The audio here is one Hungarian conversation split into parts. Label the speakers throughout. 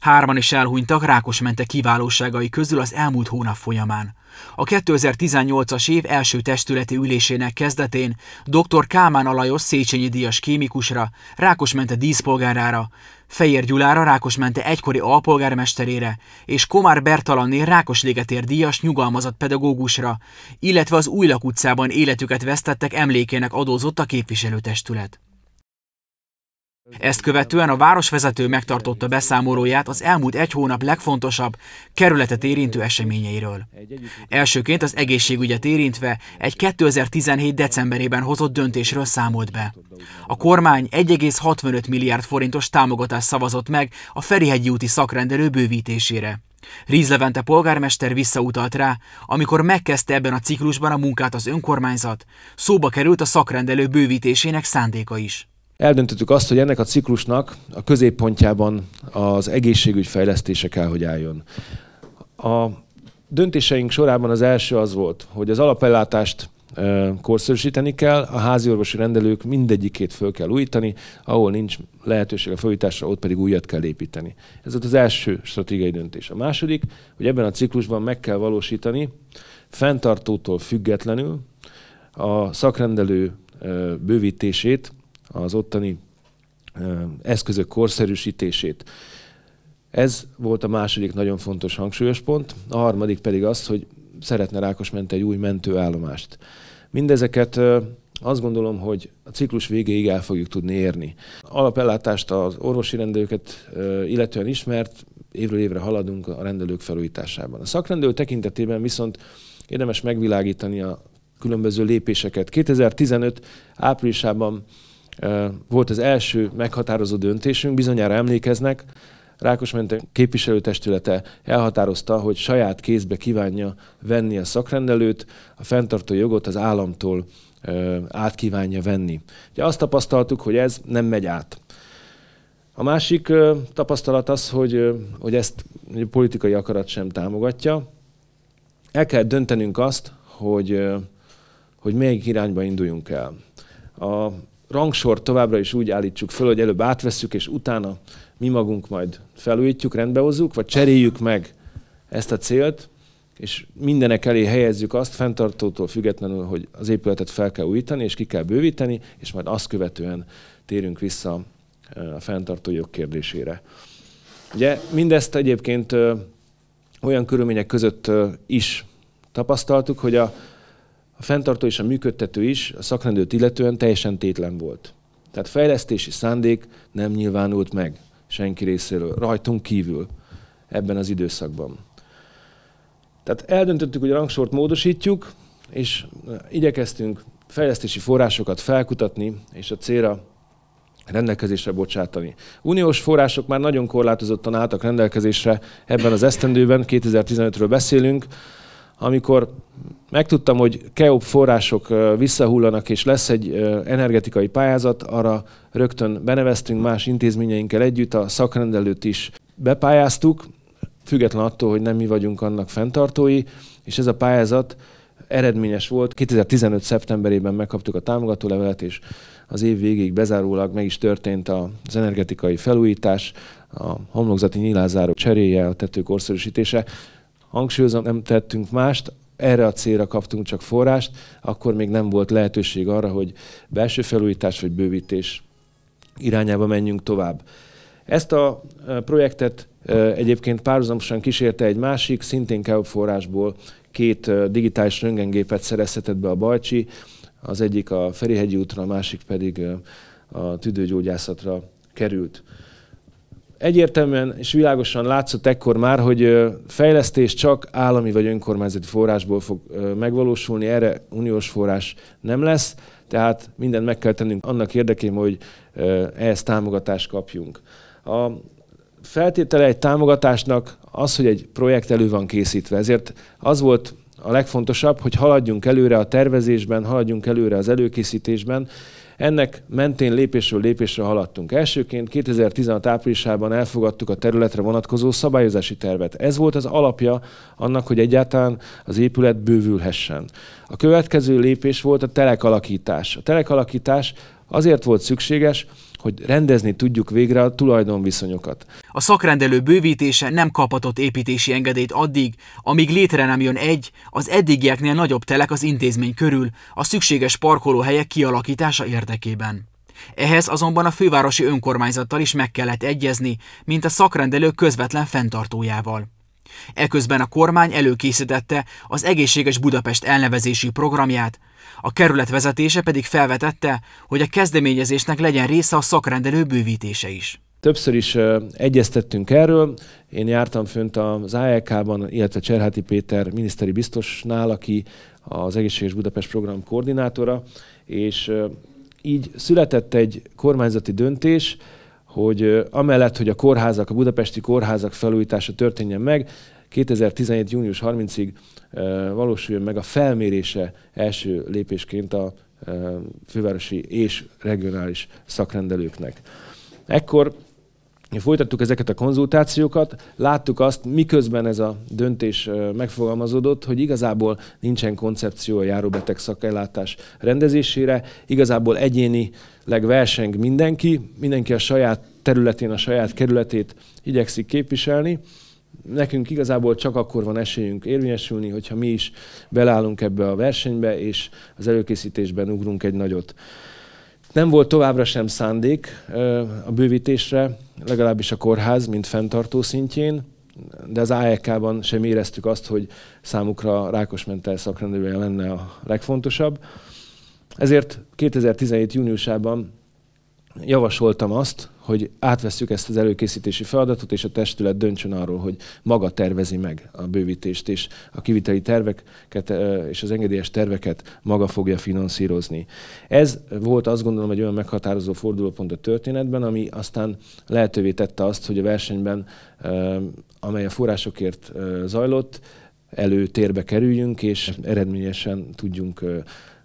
Speaker 1: Hárman is elhunytak rákos mente kiválóságai közül az elmúlt hónap folyamán. A 2018-as év első testületi ülésének kezdetén dr. Kálmán Alajos Széchenyi Díjas kémikusra, Rákosmente díszpolgárára, Fejér Gyulára Rákosmente egykori alpolgármesterére és Komár Bertalanné Légetér díjas nyugalmazott pedagógusra, illetve az Újlak utcában életüket vesztettek emlékének adózott a képviselőtestület. Ezt követően a városvezető megtartotta beszámolóját az elmúlt egy hónap legfontosabb kerületet érintő eseményeiről. Elsőként az egészségügyet érintve egy 2017. decemberében hozott döntésről számolt be. A kormány 1,65 milliárd forintos támogatást szavazott meg a Ferihegyi úti szakrendelő bővítésére. Ríz Levente polgármester visszautalt rá, amikor megkezdte ebben a ciklusban a munkát az önkormányzat, szóba került a szakrendelő bővítésének szándéka is
Speaker 2: eldöntöttük azt, hogy ennek a ciklusnak a középpontjában az egészségügy fejlesztése kell, hogy álljon. A döntéseink sorában az első az volt, hogy az alapellátást korszerűsíteni kell, a házi orvosi rendelők mindegyikét föl kell újítani, ahol nincs lehetőség a felújításra, ott pedig újat kell építeni. Ez volt az első stratégiai döntés. A második, hogy ebben a ciklusban meg kell valósítani, fenntartótól függetlenül a szakrendelő bővítését az ottani eszközök korszerűsítését. Ez volt a második nagyon fontos hangsúlyos pont. A harmadik pedig az, hogy szeretne Rákosmente egy új mentőállomást. Mindezeket azt gondolom, hogy a ciklus végéig el fogjuk tudni érni. Alapellátást az orvosi rendelőket illetően ismert, évről évre haladunk a rendelők felújításában. A szakrendő tekintetében viszont érdemes megvilágítani a különböző lépéseket. 2015 áprilisában volt az első meghatározó döntésünk, bizonyára emlékeznek, Rákosmente képviselőtestülete elhatározta, hogy saját kézbe kívánja venni a szakrendelőt, a fenntartó jogot az államtól át kívánja venni. Ugye azt tapasztaltuk, hogy ez nem megy át. A másik tapasztalat az, hogy, hogy ezt politikai akarat sem támogatja. El kell döntenünk azt, hogy, hogy melyik irányba induljunk el. A rangsort továbbra is úgy állítsuk föl, hogy előbb átvesszük, és utána mi magunk majd felújítjuk, rendbehozzuk, vagy cseréljük meg ezt a célt, és mindenek elé helyezzük azt fenntartótól függetlenül, hogy az épületet fel kell újítani, és ki kell bővíteni, és majd azt követően térünk vissza a fenntartó jog kérdésére. Ugye mindezt egyébként olyan körülmények között is tapasztaltuk, hogy a a fenntartó és a működtető is a szakrendőt illetően teljesen tétlen volt. Tehát fejlesztési szándék nem nyilvánult meg senki részéről, rajtunk kívül ebben az időszakban. Tehát eldöntöttük, hogy a rangsort módosítjuk, és igyekeztünk fejlesztési forrásokat felkutatni, és a célra rendelkezésre bocsátani. Uniós források már nagyon korlátozottan álltak rendelkezésre ebben az esztendőben, 2015-ről beszélünk, amikor megtudtam, hogy KEOP források visszahullanak, és lesz egy energetikai pályázat, arra rögtön beneveztünk más intézményeinkkel együtt, a szakrendelőt is bepályáztuk, független attól, hogy nem mi vagyunk annak fenntartói, és ez a pályázat eredményes volt. 2015. szeptemberében megkaptuk a támogatólevelet, és az év végéig bezárólag meg is történt az energetikai felújítás, a homlokzati nyilázáró cseréje, a tetők orszerűsítése hangsúlyozom, nem tettünk mást, erre a célra kaptunk csak forrást, akkor még nem volt lehetőség arra, hogy belső felújítás vagy bővítés irányába menjünk tovább. Ezt a e, projektet e, egyébként párhuzamosan kísérte egy másik, szintén kell forrásból két e, digitális röntgengépet szerezhetett be a Bajcsi, az egyik a Ferihegyi útra, a másik pedig a tüdőgyógyászatra került. Egyértelműen és világosan látszott ekkor már, hogy fejlesztés csak állami vagy önkormányzati forrásból fog megvalósulni, erre uniós forrás nem lesz, tehát mindent meg kell tennünk annak érdekében, hogy ehhez támogatást kapjunk. A feltétele egy támogatásnak az, hogy egy projekt elő van készítve, ezért az volt a legfontosabb, hogy haladjunk előre a tervezésben, haladjunk előre az előkészítésben, ennek mentén lépésről lépésre haladtunk. Elsőként 2016 áprilisában elfogadtuk a területre vonatkozó szabályozási tervet. Ez volt az alapja annak, hogy egyáltalán az épület bővülhessen. A következő lépés volt a telekalakítás. A telekalakítás azért volt szükséges, hogy rendezni tudjuk végre a tulajdonviszonyokat.
Speaker 1: A szakrendelő bővítése nem kaphatott építési engedélyt addig, amíg létre nem jön egy, az eddigieknél nagyobb telek az intézmény körül, a szükséges parkolóhelyek kialakítása érdekében. Ehhez azonban a fővárosi önkormányzattal is meg kellett egyezni, mint a szakrendelő közvetlen fenntartójával. Eközben a kormány előkészítette az Egészséges Budapest elnevezési programját, a kerület vezetése pedig felvetette, hogy a kezdeményezésnek legyen része a szakrendelő bővítése is.
Speaker 2: Többször is egyeztettünk erről. Én jártam fönt az AEK-ban, illetve Cserháti Péter miniszteri biztosnál, aki az Egészséges Budapest program koordinátora, és így született egy kormányzati döntés, hogy amellett, hogy a kórházak, a budapesti kórházak felújítása történjen meg, 2017. június 30-ig valósuljon meg a felmérése első lépésként a fővárosi és regionális szakrendelőknek. Ekkor folytattuk ezeket a konzultációkat, láttuk azt, miközben ez a döntés megfogalmazódott, hogy igazából nincsen koncepció a járóbeteg szakellátás rendezésére, igazából egyénileg verseng mindenki, mindenki a saját területén, a saját kerületét igyekszik képviselni, nekünk igazából csak akkor van esélyünk érvényesülni, hogyha mi is belállunk ebbe a versenybe, és az előkészítésben ugrunk egy nagyot. Nem volt továbbra sem szándék a bővítésre, legalábbis a kórház, mint fenntartó szintjén, de az AEK-ban sem éreztük azt, hogy számukra rákosmentel szakrendelője lenne a legfontosabb. Ezért 2017. júniusában javasoltam azt, hogy átveszük ezt az előkészítési feladatot, és a testület döntsön arról, hogy maga tervezi meg a bővítést, és a kiviteli terveket és az engedélyes terveket maga fogja finanszírozni. Ez volt azt gondolom egy olyan meghatározó fordulópont a történetben, ami aztán lehetővé tette azt, hogy a versenyben, amely a forrásokért zajlott, előtérbe kerüljünk, és eredményesen tudjunk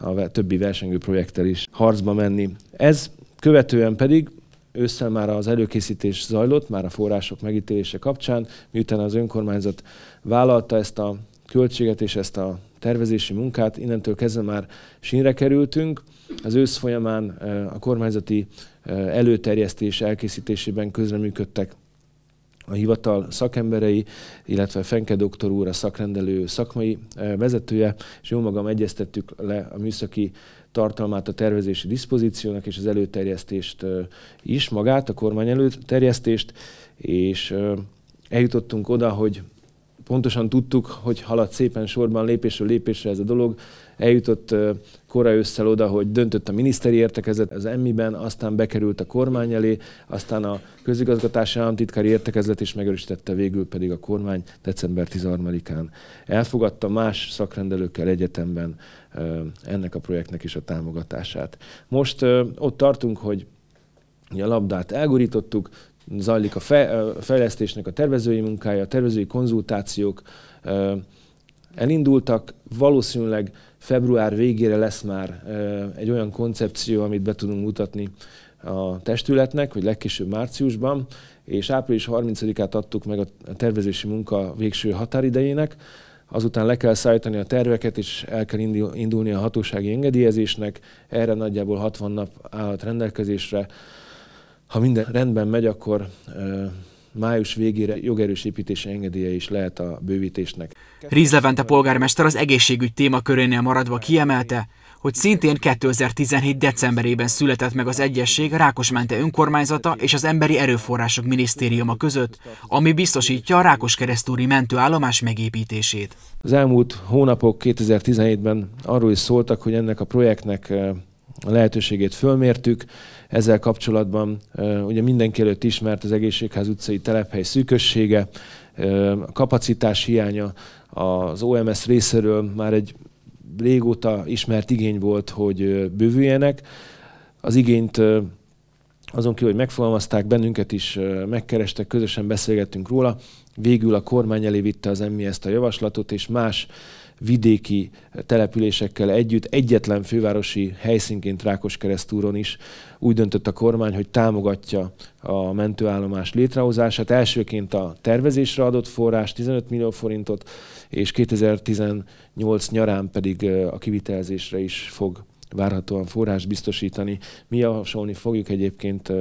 Speaker 2: a többi versengő projekttel is harcba menni. Ez követően pedig ősszel már az előkészítés zajlott, már a források megítélése kapcsán, miután az önkormányzat vállalta ezt a költséget és ezt a tervezési munkát, innentől kezdve már sínre kerültünk. Az ősz folyamán a kormányzati előterjesztés elkészítésében közreműködtek a hivatal szakemberei, illetve Fenke doktor úr, a szakrendelő szakmai vezetője, és jó magam egyeztettük le a műszaki tartalmát, a tervezési diszpozíciónak és az előterjesztést is, magát, a kormány előterjesztést, és eljutottunk oda, hogy pontosan tudtuk, hogy halad szépen sorban lépésről lépésre ez a dolog, eljutott kora ősszel oda, hogy döntött a miniszteri értekezet az emmiben, aztán bekerült a kormány elé, aztán a közigazgatási államtitkári értekezlet is megerősítette végül pedig a kormány december 13-án. Elfogadta más szakrendelőkkel egyetemben ennek a projektnek is a támogatását. Most ott tartunk, hogy a labdát elgurítottuk, zajlik a fejlesztésnek a tervezői munkája, a tervezői konzultációk elindultak, valószínűleg február végére lesz már egy olyan koncepció, amit be tudunk mutatni a testületnek, hogy legkésőbb márciusban, és április 30-át adtuk meg a tervezési munka végső határidejének, azután le kell szállítani a terveket, és el kell indulni a hatósági engedélyezésnek, erre nagyjából 60 nap állt rendelkezésre. Ha minden rendben megy, akkor május végére jogerősítési engedélye is lehet a bővítésnek.
Speaker 1: Ríz Levente polgármester az egészségügy témakörénél maradva kiemelte, hogy szintén 2017. decemberében született meg az egyesség Rákosmente önkormányzata és az Emberi Erőforrások Minisztériuma között, ami biztosítja a Rákoskeresztúri mentőállomás megépítését.
Speaker 2: Az elmúlt hónapok 2017-ben arról is szóltak, hogy ennek a projektnek eh, lehetőségét fölmértük. Ezzel kapcsolatban ugye mindenki előtt ismert az egészségház utcai telephely szűkössége, a kapacitás hiánya az OMS részéről már egy régóta ismert igény volt, hogy bővüljenek. Az igényt azon kívül, hogy megfogalmazták, bennünket is megkerestek, közösen beszélgettünk róla. Végül a kormány elé vitte az MI ezt a javaslatot, és más vidéki településekkel együtt egyetlen fővárosi helyszínként Rákoskeresztúron is úgy döntött a kormány, hogy támogatja a mentőállomás létrehozását. Elsőként a tervezésre adott forrás 15 millió forintot, és 2018 nyarán pedig a kivitelezésre is fog várhatóan forrás biztosítani. Mi javasolni fogjuk egyébként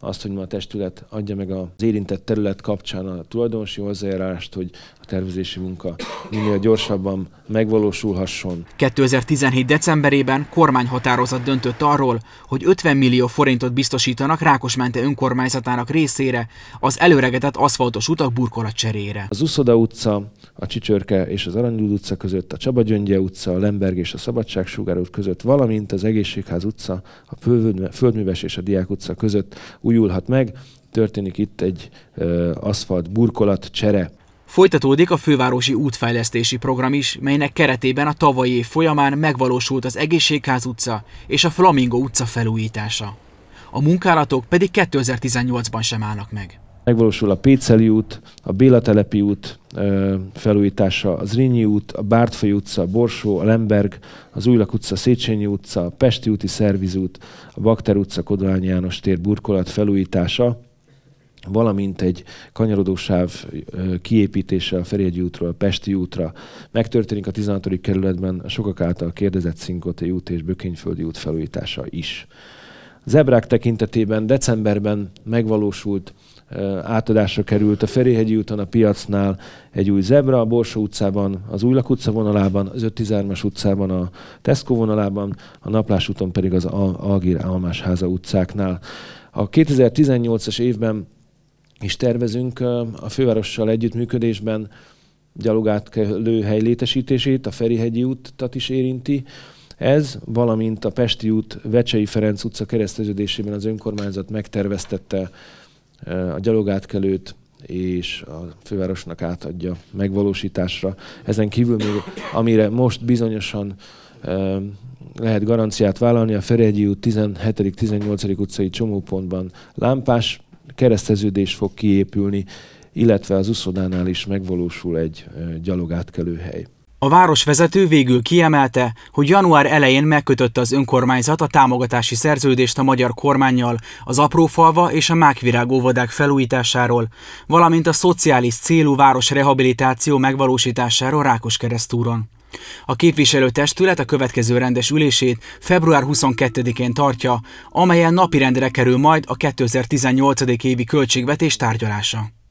Speaker 2: azt, hogy ma a testület adja meg az érintett terület kapcsán a tulajdonosi hozzájárást, hogy a tervezési munka minél gyorsabban megvalósulhasson.
Speaker 1: 2017. decemberében kormányhatározat döntött arról, hogy 50 millió forintot biztosítanak Rákosmente önkormányzatának részére az előregetett aszfaltos utak burkolat cserére.
Speaker 2: Az Uszoda utca, a Csicsörke és az Aranyúd utca között, a Csaba Gyöngye utca, a Lemberg és a Szabadság út között, valamint az Egészségház utca, a Földműves és a Diák utca között újulhat meg. Történik itt egy aszfalt burkolat csere.
Speaker 1: Folytatódik a fővárosi útfejlesztési program is, melynek keretében a tavalyi év folyamán megvalósult az Egészségház utca és a Flamingo utca felújítása. A munkálatok pedig 2018-ban sem
Speaker 2: állnak meg. Megvalósul a Péceli út, a Bélatelepi út felújítása, a Zrínyi út, a Bártfai utca, a Borsó, a Lemberg, az Újlak utca, Széchenyi utca, a Pesti úti szervizút, a Bakter utca, Kodolányi János tér burkolat felújítása, valamint egy kanyarodósáv kiépítése a Ferihegyi útról a Pesti útra megtörténik a 16. kerületben a sokak által kérdezett Szinkotai út és Bökényföldi út felújítása is. Zebrák tekintetében decemberben megvalósult átadásra került a Ferihegyi úton a piacnál egy új zebra, a Borsó utcában, az Újlak utca vonalában, az 513-as utcában, a Tesco vonalában, a Naplás úton pedig az Algír Almásháza utcáknál. A 2018-as évben is tervezünk a fővárossal együttműködésben gyalogátkelőhely létesítését, a Ferihegyi útat is érinti. Ez, valamint a Pesti út Vecsei Ferenc utca kereszteződésében az önkormányzat megterveztette a gyalogátkelőt, és a fővárosnak átadja megvalósításra. Ezen kívül még, amire most bizonyosan lehet garanciát vállalni, a Ferihegyi út 17.-18. utcai csomópontban lámpás kereszteződés fog kiépülni, illetve az Uszodánál is megvalósul egy hely.
Speaker 1: A városvezető végül kiemelte, hogy január elején megkötötte az önkormányzat a támogatási szerződést a magyar kormányjal az aprófalva és a mákvirág óvodák felújításáról, valamint a szociális célú város rehabilitáció megvalósításáról Rákoskeresztúron. A testület a következő rendes ülését február 22-én tartja, amelyen napirendre kerül majd a 2018. évi költségvetés tárgyalása.